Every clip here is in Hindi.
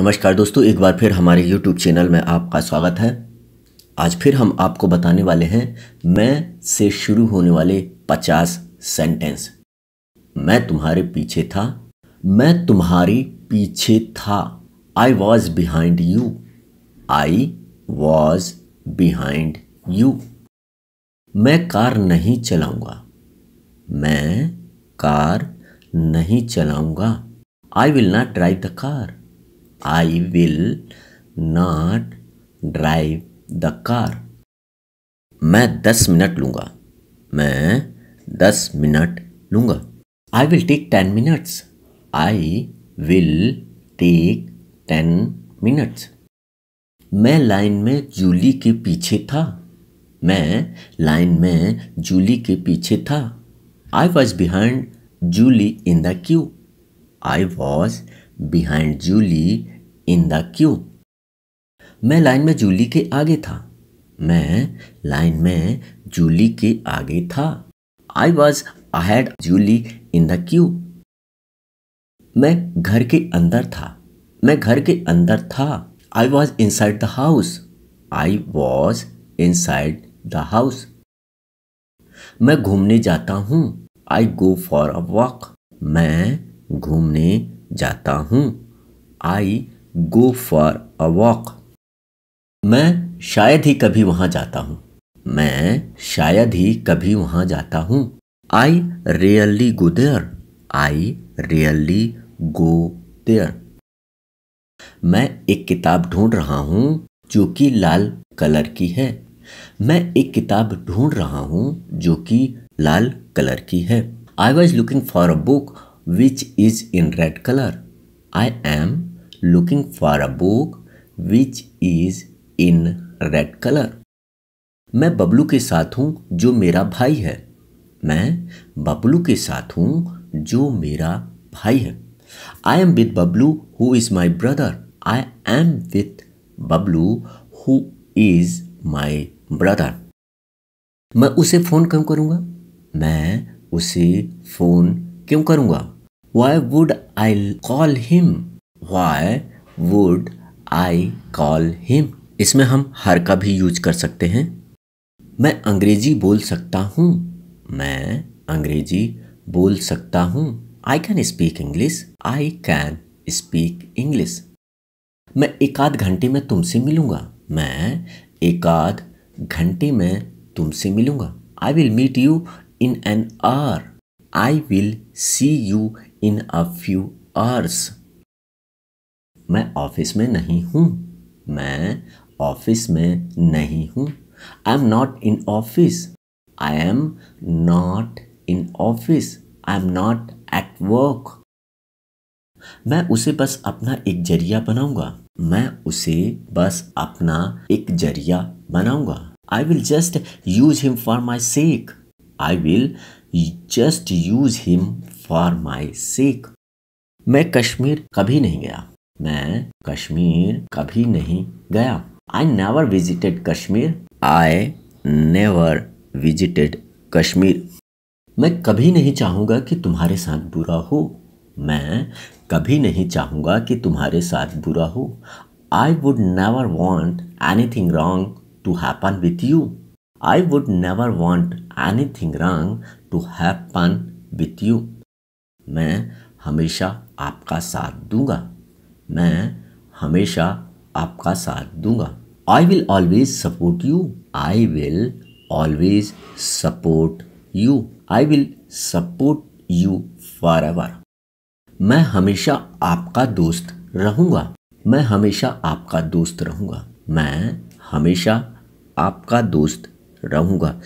नमस्कार दोस्तों एक बार फिर हमारे YouTube चैनल में आपका स्वागत है आज फिर हम आपको बताने वाले हैं मैं से शुरू होने वाले 50 सेंटेंस मैं तुम्हारे पीछे था मैं तुम्हारी पीछे था I was behind you I was behind you मैं कार नहीं चलाऊंगा मैं कार नहीं चलाऊंगा I will not drive the car I will not drive the car. मैं दस मिनट लूंगा मैं दस मिनट लूंगा I will take ten minutes I will take ten minutes मैं लाइन में जूली के पीछे था मैं लाइन में जूली के पीछे था I was behind Julie in the queue I was behind Julie in the queue मैं लाइन में जूली के आगे था मैं लाइन में जूली के आगे था I was ahead Julie in the queue मैं घर के अंदर था मैं घर के अंदर था I was inside the house I was inside the house मैं घूमने जाता हूँ आई गो फॉर अ वॉक मैं घूमने जाता हूँ आई गो फॉर अ वॉक मैं शायद ही कभी वहाँ जाता हूँ मैं शायद ही कभी वहाँ जाता हूँ I really go there I really go there मैं एक किताब ढूंढ रहा हूँ जो कि लाल कलर की है मैं एक किताब ढूंढ रहा हूँ जो कि लाल कलर की है I was looking for a book which is in red color. I am looking for a book which is in red color. मैं बबलू के साथ हूँ जो मेरा भाई है मैं बबलू के साथ हूँ जो मेरा भाई है I am with Bablu who is my brother I am with Bablu who is my brother मैं उसे फ़ोन क्यों करूँगा मैं उसे फ़ोन क्यों करूँगा Why would I call him? Why would I call him? इसमें हम हर का भी यूज कर सकते हैं मैं अंग्रेजी बोल सकता हूँ मैं अंग्रेजी बोल सकता हूँ I can speak English I can speak English मैं एक आध घंटे में तुमसे मिलूंगा मैं एक आध घंटे में तुमसे मिलूंगा I will meet you in an hour I will see you in a few hours मैं ऑफिस में नहीं हूँ मैं ऑफिस में नहीं हूँ I am not in office I am not in office I am not at work मैं उसे बस अपना एक जरिया बनाऊंगा मैं उसे बस अपना एक जरिया बनाऊंगा I will just use him for my sake I will just use him for my sake मैं कश्मीर कभी नहीं गया मैं कश्मीर कभी नहीं गया I never visited Kashmir I never visited Kashmir मैं कभी नहीं चाहूंगा कि तुम्हारे साथ बुरा हो मैं कभी नहीं चाहूंगा कि तुम्हारे साथ बुरा हो I would never want anything wrong to happen with you I would never want anything wrong to have fun with you मैं हमेशा आपका साथ दूंगा मैं हमेशा आपका साथ दूंगा I will always support you I will always support you I will support you forever मैं हमेशा आपका दोस्त रहूंगा मैं हमेशा आपका दोस्त रहूंगा मैं हमेशा आपका दोस्त रहूंगा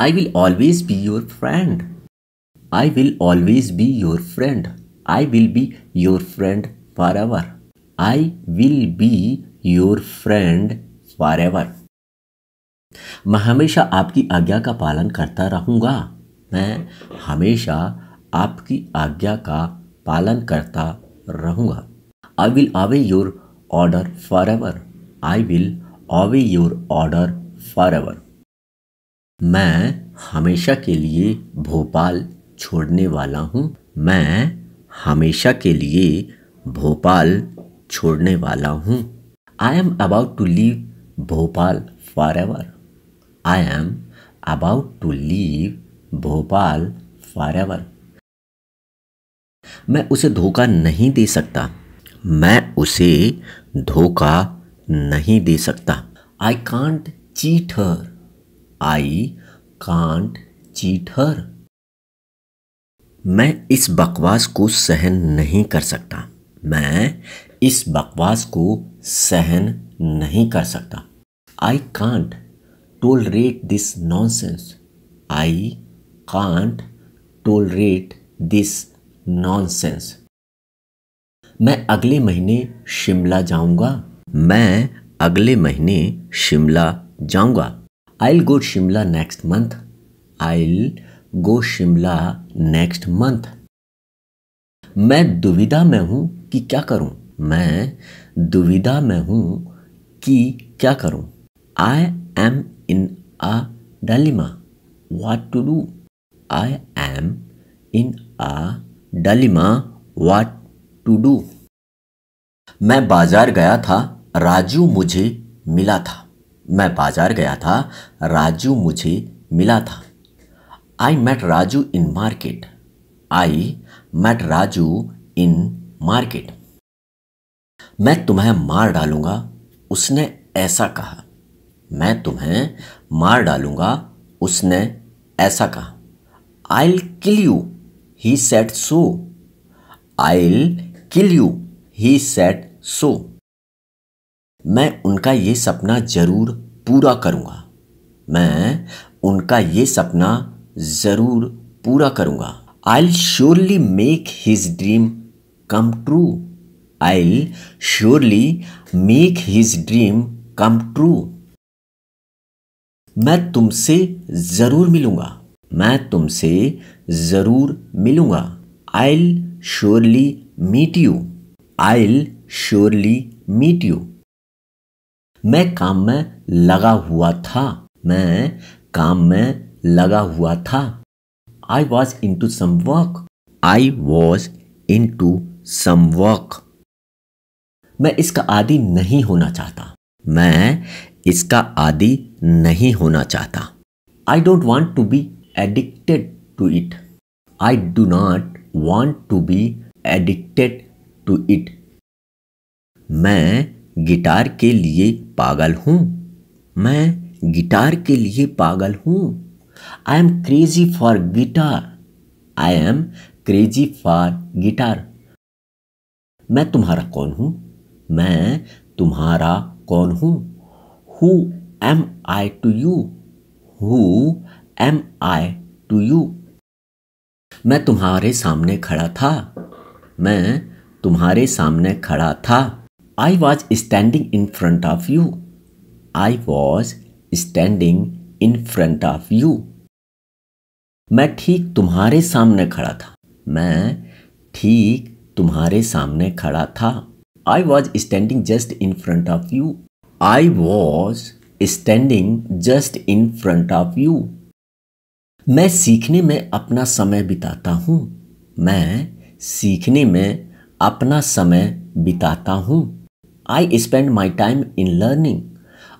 I will always be your friend I will always be your friend I will be your friend forever I will be your friend forever मैं हमेशा आपकी आज्ञा का पालन करता रहूंगा मैं हमेशा आपकी आज्ञा का पालन करता रहूंगा I will obey your order forever I will obey your order forever मैं हमेशा के लिए भोपाल छोड़ने वाला हूँ मैं हमेशा के लिए भोपाल छोड़ने वाला हूँ I am about to leave Bhopal forever I am about to leave Bhopal forever मैं उसे धोखा नहीं दे सकता मैं उसे धोखा नहीं दे सकता I can't cheat her I can't cheat her मैं इस बकवास को सहन नहीं कर सकता मैं इस बकवास को सहन नहीं कर सकता I can't tolerate this nonsense I can't tolerate this nonsense मैं अगले महीने शिमला जाऊंगा मैं अगले महीने शिमला जाऊंगा I go Shimla next month I go Shimla next month मैं दुविधा में हूं कि क्या करूँ मैं दुविधा में हूं कि क्या करूँ I am in a dilemma what to do I am in a dilemma what to do मैं बाजार गया था राजू मुझे मिला था मैं बाजार गया था राजू मुझे मिला था I met Raju in market I met Raju in market मैं तुम्हें मार डालूंगा उसने ऐसा कहा मैं तुम्हें मार डालूंगा उसने ऐसा कहा I kill you he said so I kill you he said so मैं उनका ये सपना ज़रूर पूरा करूंगा मैं उनका ये सपना ज़रूर पूरा करूंगा I surely make his dream come true I surely make his dream come true मैं तुमसे ज़रूर मिलूंगा मैं तुमसे ज़रूर मिलूंगा I surely meet you I surely meet you मैं काम में लगा हुआ था मैं काम में लगा हुआ था I was into some work I was into some work मैं इसका आदि नहीं होना चाहता मैं इसका आदि नहीं होना चाहता I don't want to be addicted to it I do not want to be addicted to it मैं गिटार के लिए पागल हूँ मैं गिटार के लिए पागल हूँ I am crazy for guitar I am crazy for guitar मैं तुम्हारा कौन हूँ मैं तुम्हारा कौन हूँ who am I to you who am I to you मैं तुम्हारे सामने खड़ा था मैं तुम्हारे सामने खड़ा था I was standing in front of you. I was standing in front of you. मैं ठीक तुम्हारे सामने खड़ा था मैं ठीक तुम्हारे सामने खड़ा था I was standing just in front of you I was standing just in front of you मैं सीखने में अपना समय बिताता हूँ मैं सीखने में अपना समय बिताता हूँ I spend my time in learning.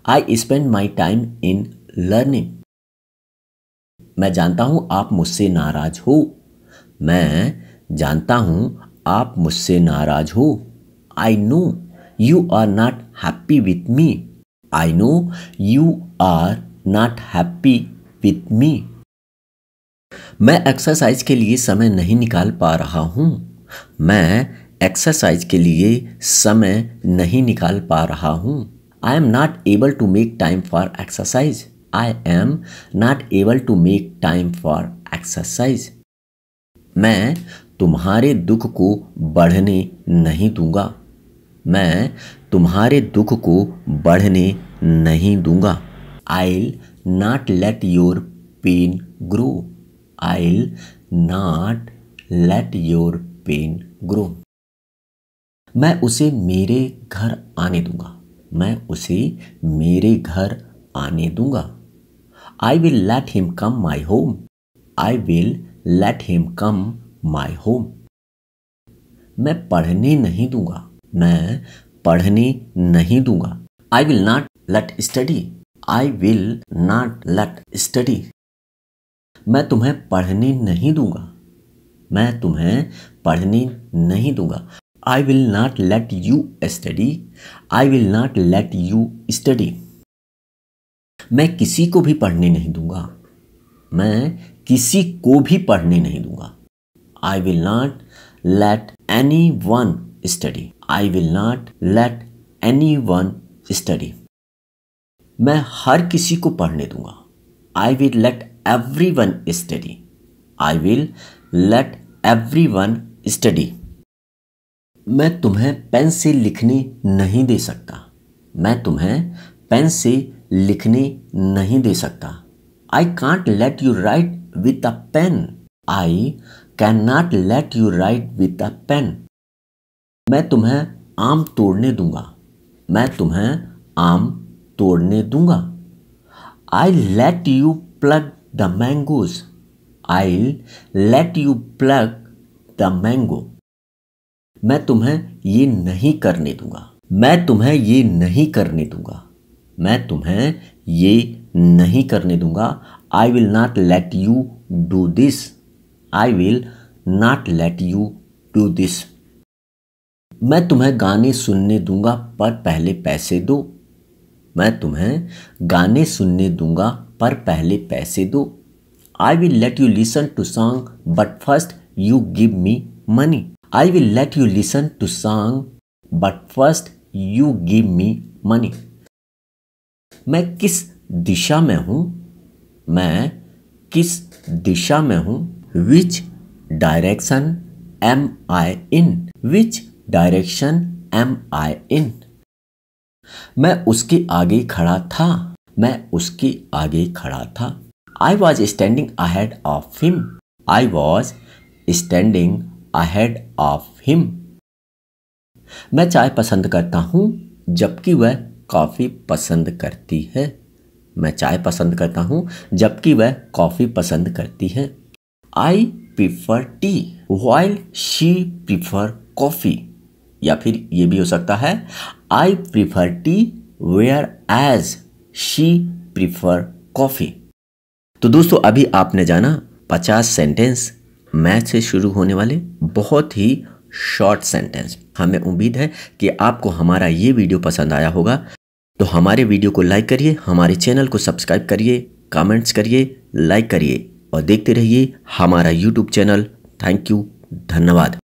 I spend my time in learning. मैं जानता हूं आप मुझसे नाराज हो मैं जानता हूं आप मुझसे नाराज हो I know you are not happy with me I know you are not happy with me मैं एक्सरसाइज के लिए समय नहीं निकाल पा रहा हूं मैं एक्सरसाइज के लिए समय नहीं निकाल पा रहा हूँ I am not able to make time for exercise I am not able to make time for exercise मैं तुम्हारे दुख को बढ़ने नहीं दूंगा मैं तुम्हारे दुख को बढ़ने नहीं दूंगा I'll not let your pain grow I'll not let your pain grow मैं उसे मेरे घर आने दूंगा मैं उसे मेरे घर आने दूंगा I will let him come my home I will let him come my home मैं पढ़ने नहीं दूंगा मैं पढ़ने नहीं दूंगा I will not let study I will not let study मैं तुम्हें पढ़ने नहीं दूंगा मैं तुम्हें पढ़ने नहीं दूंगा I will not let you study I will not let you study मैं किसी को भी पढ़ने नहीं दूंगा मैं किसी को भी पढ़ने नहीं दूंगा I will not let anyone study I will not let anyone study मैं हर किसी को पढ़ने दूंगा I will let everyone study I will let everyone study मैं तुम्हें पेन से लिखने नहीं दे सकता मैं तुम्हें पेन से लिखने नहीं दे सकता I can't let you write with a pen I can not let you write with a pen मैं तुम्हें आम तोड़ने दूंगा मैं तुम्हें आम तोड़ने दूंगा I let you plug the mangoes I let you plug the mango मैं तुम्हें ये नहीं करने दूंगा मैं तुम्हें ये नहीं करने दूंगा मैं तुम्हें ये नहीं करने दूंगा I will not let you do this I will not let you do this मैं तुम्हें गाने सुनने दूंगा पर पहले पैसे दो मैं तुम्हें गाने सुनने दूंगा पर पहले पैसे दो I will let you listen to song but first you give me money I will let you listen to song but first you give me money मैं किस दिशा में हूं मैं किस दिशा में हूँ which direction am I in which direction am I in मैं उसके आगे खड़ा था मैं उसके आगे खड़ा था I was standing ahead of him I was standing ahead of him मैं चाय पसंद करता हूं जबकि वह कॉफ़ी पसंद करती है मैं चाय पसंद करता हूं जबकि वह कॉफ़ी पसंद करती है I prefer tea while she prefer coffee या फिर ये भी हो सकता है I prefer tea whereas she prefer coffee तो दोस्तों अभी आपने जाना पचास सेंटेंस मैच से शुरू होने वाले बहुत ही शॉर्ट सेंटेंस हमें उम्मीद है कि आपको हमारा ये वीडियो पसंद आया होगा तो हमारे वीडियो को लाइक करिए हमारे चैनल को सब्सक्राइब करिए कमेंट्स करिए लाइक करिए और देखते रहिए हमारा यूट्यूब चैनल थैंक यू धन्यवाद